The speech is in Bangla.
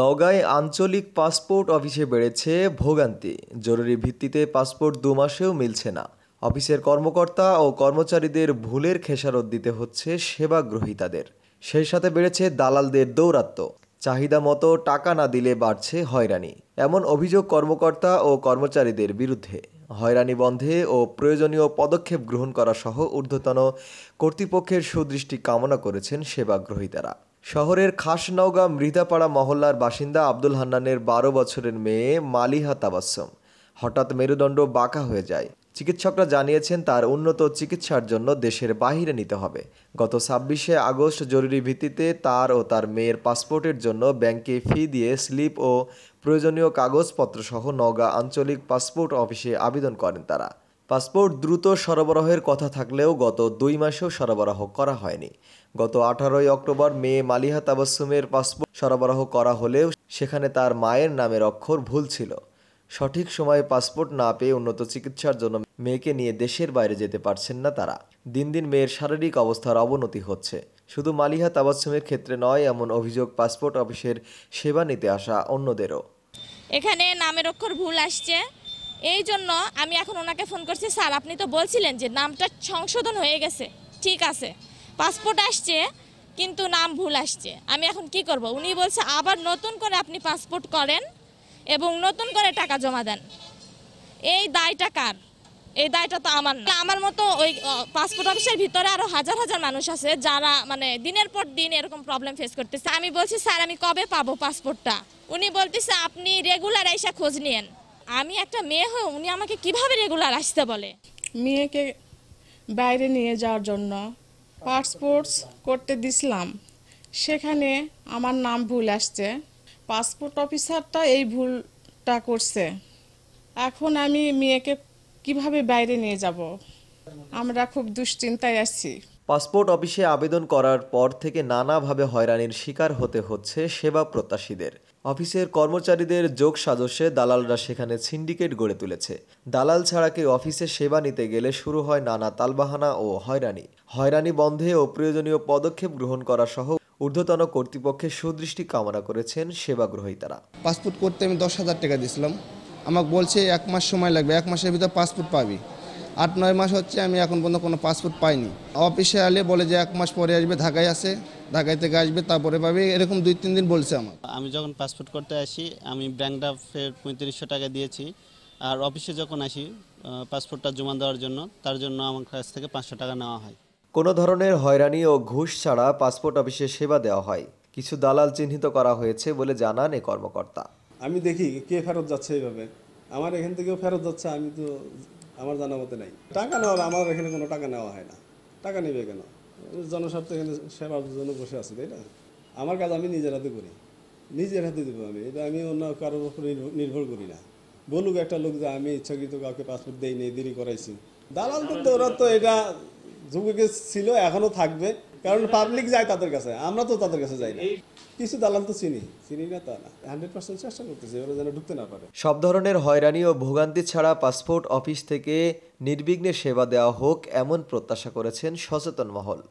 নওগাঁয় আঞ্চলিক পাসপোর্ট অফিসে বেড়েছে ভোগান্তি জরুরি ভিত্তিতে পাসপোর্ট দু মাসেও মিলছে না অফিসের কর্মকর্তা ও কর্মচারীদের ভুলের খেসারত দিতে হচ্ছে সেবা গ্রহীতাদের সেই সাথে বেড়েছে দালালদের দৌরাত্ম্য চাহিদা মতো টাকা না দিলে বাড়ছে হয়রানি এমন অভিযোগ কর্মকর্তা ও কর্মচারীদের বিরুদ্ধে হয়রানি বন্ধে ও প্রয়োজনীয় পদক্ষেপ গ্রহণ করা সহ ঊর্ধ্বতন কর্তৃপক্ষের সুদৃষ্টি কামনা করেছেন সেবা গ্রহীতারা শহরের খাসনওগা মৃদাপাড়া মহল্লার বাসিন্দা আব্দুল হান্নানের বারো বছরের মেয়ে মালিহা তাবাসম হঠাৎ মেরুদণ্ড বাঁকা হয়ে যায় চিকিৎসকরা জানিয়েছেন তার উন্নত চিকিৎসার জন্য দেশের বাহিরে নিতে হবে গত ছাব্বিশে আগস্ট জরুরি ভিত্তিতে তার ও তার মেয়ের পাসপোর্টের জন্য ব্যাংকে ফি দিয়ে স্লিপ ও প্রয়োজনীয় কাগজপত্রসহ নওগাঁ আঞ্চলিক পাসপোর্ট অফিসে আবেদন করেন তারা পাসপোর্ট দ্রুত সরবরাহের কথা থাকলেও গত দুই মাসেও সরবরাহ করা হয়নি গত আঠারোই অক্টোবর মেয়ে মালিহা তাবাসুমের পাসপোর্ট সরবরাহ করা হলেও সেখানে তার মায়ের নামের অক্ষর ভুল ছিল সঠিক সময়ে পাসপোর্ট না পেয়ে উন্নত চিকিৎসার জন্য মেয়েকে নিয়ে দেশের বাইরে যেতে পারছেন না তারা দিন দিন মেয়ের শারীরিক অবস্থার অবনতি হচ্ছে শুধু মালিহা তাবাসুমের ক্ষেত্রে নয় এমন অভিযোগ পাসপোর্ট অফিসের সেবা নিতে আসা অন্যদেরও এখানে নামের অক্ষর ভুল আসছে এই জন্য আমি এখন ওনাকে ফোন করছি স্যার আপনি তো বলছিলেন যে নামটা সংশোধন হয়ে গেছে ঠিক আছে পাসপোর্ট আসছে কিন্তু নাম ভুল আসছে আমি এখন কি করব উনি বলছে আবার নতুন করে আপনি পাসপোর্ট করেন এবং নতুন করে টাকা জমা দেন এই দায়টা কার এই দায়টা তো আমার না আমার মতো ওই পাসপোর্ট অফিসের ভিতরে আরও হাজার হাজার মানুষ আছে যারা মানে দিনের পর দিন এরকম প্রবলেম ফেস করতেছে আমি বলছি স্যার আমি কবে পাবো পাসপোর্টটা উনি বলতেছে আপনি রেগুলার এসে খোঁজ নিয়েন আমি একটা মেয়ে হয়ে উনি আমাকে কিভাবে রেগুলার আসতে বলে মেয়েকে বাইরে নিয়ে যাওয়ার জন্য পাসপোর্টস করতে দিছিলাম সেখানে আমার নাম ভুল আসছে পাসপোর্ট অফিসারটা এই ভুলটা করছে এখন আমি মেয়েকে কিভাবে বাইরে নিয়ে যাব আমরা খুব দুশ্চিন্তায় আছি পাসপোর্ট অফিসে আবেদন করার পর থেকে নানাভাবে হয়রানির শিকার হতে হচ্ছে সেবা প্রত্যাশীদের অফিসের কর্মচারীদের যোগ সাজসে দালালরা সেখানে সিন্ডিকেট গড়ে তুলেছে দালাল ছাড়া কেউ অফিসে সেবা নিতে গেলে শুরু হয় নানা তালবাহানা ও হয়রানি হয়রানি বন্ধে ও প্রয়োজনীয় পদক্ষেপ গ্রহণ করা সহ ঊর্ধ্বতন কর্তৃপক্ষের সুদৃষ্টি কামনা করেছেন সেবা গ্রহীতারা পাসপোর্ট করতে আমি দশ হাজার টাকা দিয়েছিলাম আমাকে বলছে এক মাস সময় লাগবে এক মাসের ভিতরে পাসপোর্ট পাবি আট নয় মাস হচ্ছে আমি এখন পর্যন্ত কোনো পাসপোর্ট পাইনি অফিসে আলে বলে যে এক মাস পরে আসবে ঢাকায় আছে ঢাকায় থেকে আসবে তারপরে পাবে এরকম দুই তিন দিন বলছে আমার আমি যখন পাসপোর্ট করতে আসি আমি ব্যাংক ড্রাফের পঁয়ত্রিশশো টাকা দিয়েছি আর অফিসে যখন আসি পাসপোর্টটা জমা দেওয়ার জন্য তার জন্য আমার কাছ থেকে পাঁচশো টাকা নেওয়া হয় কোনো ধরনের হয়রানি ও ঘুষ ছাড়া পাসপোর্ট অফিসে সেবা দেওয়া হয় কিছু দালাল চিহ্নিত করা হয়েছে বলে জানান এ কর্মকর্তা আমি দেখি কে ফেরত যাচ্ছে এইভাবে আমার এখান থেকেও ফেরত যাচ্ছে আমি তো আমার জানা মতে নাই টাকা নেওয়া আমার এখানে কোনো টাকা নেওয়া হয় না টাকা নেবে কেন জনস্বার্থ এখানে সেবার জন্য বসে আছে তাই না আমার কাজ আমি নিজের হাতে করি নিজের হাতে দেবো আমি এটা আমি অন্য কারোর উপর নির্ভর করি না বলুক একটা লোক যে আমি ইচ্ছাকৃত কাউকে পাসপোর্ট দেই নেই দেরি করাইছি দালাল তো ওরা তো এটা যুগে ছিল এখনও থাকবে কারণ পাবলিক যায় তাদের কাছে আমরা তো তাদের কাছে যাই না কিছু দালাল তো চিনি চিনি না তা না হান্ড্রেড পার্সেন্ট চেষ্টা করতেছি ওরা যেন ঢুকতে না পারে সব ধরনের হয়রানি ও ভোগান্তি ছাড়া পাসপোর্ট অফিস থেকে নির্বিঘ্নে সেবা দেওয়া হোক এমন প্রত্যাশা করেছেন সচেতন মহল